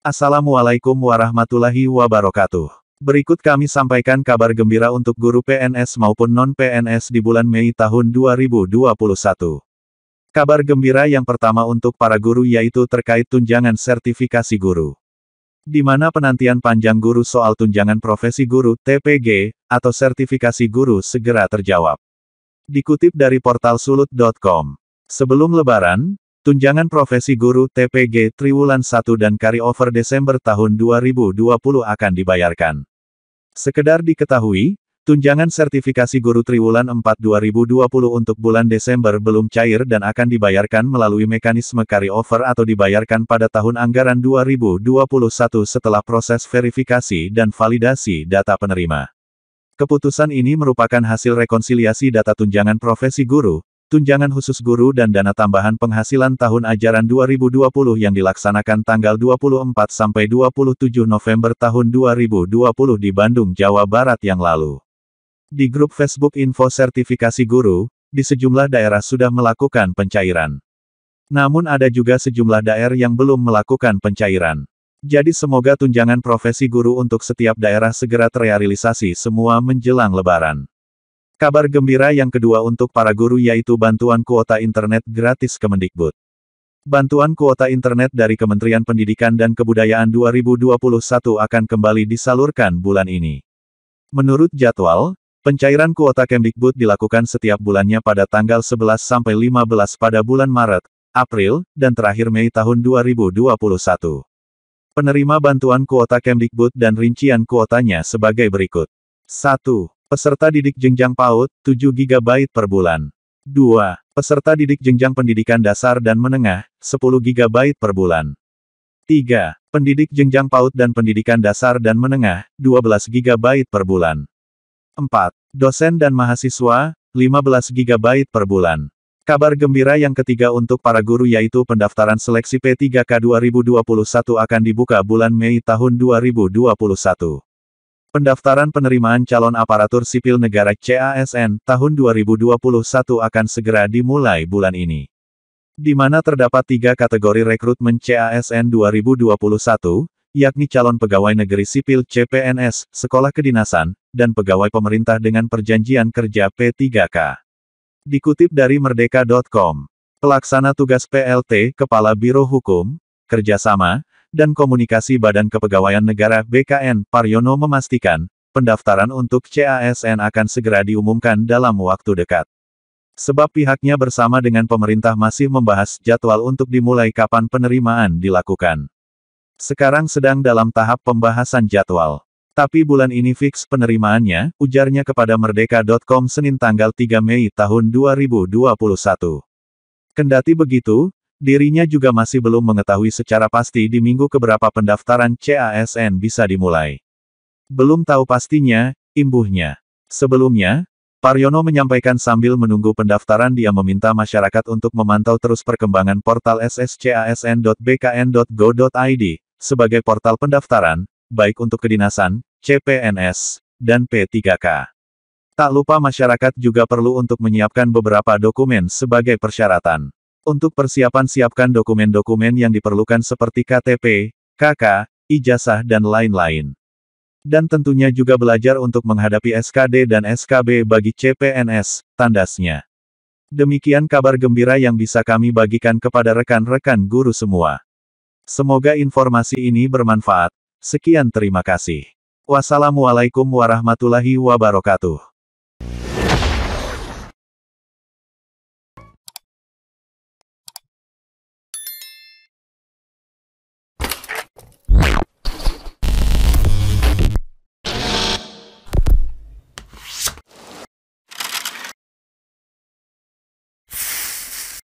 Assalamualaikum warahmatullahi wabarakatuh. Berikut kami sampaikan kabar gembira untuk guru PNS maupun non-PNS di bulan Mei tahun 2021. Kabar gembira yang pertama untuk para guru yaitu terkait tunjangan sertifikasi guru. Di mana penantian panjang guru soal tunjangan profesi guru (TPG) atau sertifikasi guru segera terjawab. Dikutip dari portal sulut.com. Sebelum lebaran, Tunjangan profesi guru TPG Triwulan 1 dan carryover Desember tahun 2020 akan dibayarkan. Sekedar diketahui, tunjangan sertifikasi guru Triwulan 4 2020 untuk bulan Desember belum cair dan akan dibayarkan melalui mekanisme carryover atau dibayarkan pada tahun anggaran 2021 setelah proses verifikasi dan validasi data penerima. Keputusan ini merupakan hasil rekonsiliasi data tunjangan profesi guru, Tunjangan khusus guru dan dana tambahan penghasilan tahun ajaran 2020 yang dilaksanakan tanggal 24 sampai 27 November tahun 2020 di Bandung, Jawa Barat yang lalu. Di grup Facebook Info Sertifikasi Guru, di sejumlah daerah sudah melakukan pencairan. Namun ada juga sejumlah daerah yang belum melakukan pencairan. Jadi semoga tunjangan profesi guru untuk setiap daerah segera terrealisasi semua menjelang lebaran. Kabar gembira yang kedua untuk para guru yaitu bantuan kuota internet gratis Kemendikbud. Bantuan kuota internet dari Kementerian Pendidikan dan Kebudayaan 2021 akan kembali disalurkan bulan ini. Menurut jadwal, pencairan kuota Kemdikbud dilakukan setiap bulannya pada tanggal 11 sampai 15 pada bulan Maret, April, dan terakhir Mei tahun 2021. Penerima bantuan kuota Kemdikbud dan rincian kuotanya sebagai berikut. 1. Peserta didik jenjang PAUD, 7 GB per bulan. 2. Peserta didik jenjang pendidikan dasar dan menengah, 10 GB per bulan. 3. Pendidik jenjang PAUD dan pendidikan dasar dan menengah, 12 GB per bulan. 4. Dosen dan mahasiswa, 15 GB per bulan. Kabar gembira yang ketiga untuk para guru yaitu pendaftaran seleksi P3K 2021 akan dibuka bulan Mei tahun 2021. Pendaftaran penerimaan calon aparatur sipil negara CASN tahun 2021 akan segera dimulai bulan ini. Di mana terdapat tiga kategori rekrutmen CASN 2021, yakni calon pegawai negeri sipil CPNS, sekolah kedinasan, dan pegawai pemerintah dengan perjanjian kerja P3K. Dikutip dari merdeka.com, pelaksana tugas PLT, Kepala Biro Hukum, Kerjasama, dan Komunikasi Badan Kepegawaian Negara BKN, Paryono memastikan, pendaftaran untuk CASN akan segera diumumkan dalam waktu dekat. Sebab pihaknya bersama dengan pemerintah masih membahas jadwal untuk dimulai kapan penerimaan dilakukan. Sekarang sedang dalam tahap pembahasan jadwal. Tapi bulan ini fix penerimaannya, ujarnya kepada Merdeka.com Senin tanggal 3 Mei tahun 2021. Kendati begitu, Dirinya juga masih belum mengetahui secara pasti di minggu keberapa pendaftaran CASN bisa dimulai. Belum tahu pastinya, imbuhnya. Sebelumnya, Paryono menyampaikan sambil menunggu pendaftaran dia meminta masyarakat untuk memantau terus perkembangan portal sscasn.bkn.go.id, sebagai portal pendaftaran, baik untuk kedinasan, CPNS, dan P3K. Tak lupa masyarakat juga perlu untuk menyiapkan beberapa dokumen sebagai persyaratan. Untuk persiapan siapkan dokumen-dokumen yang diperlukan seperti KTP, KK, ijazah dan lain-lain. Dan tentunya juga belajar untuk menghadapi SKD dan SKB bagi CPNS, tandasnya. Demikian kabar gembira yang bisa kami bagikan kepada rekan-rekan guru semua. Semoga informasi ini bermanfaat. Sekian terima kasih. Wassalamualaikum warahmatullahi wabarakatuh.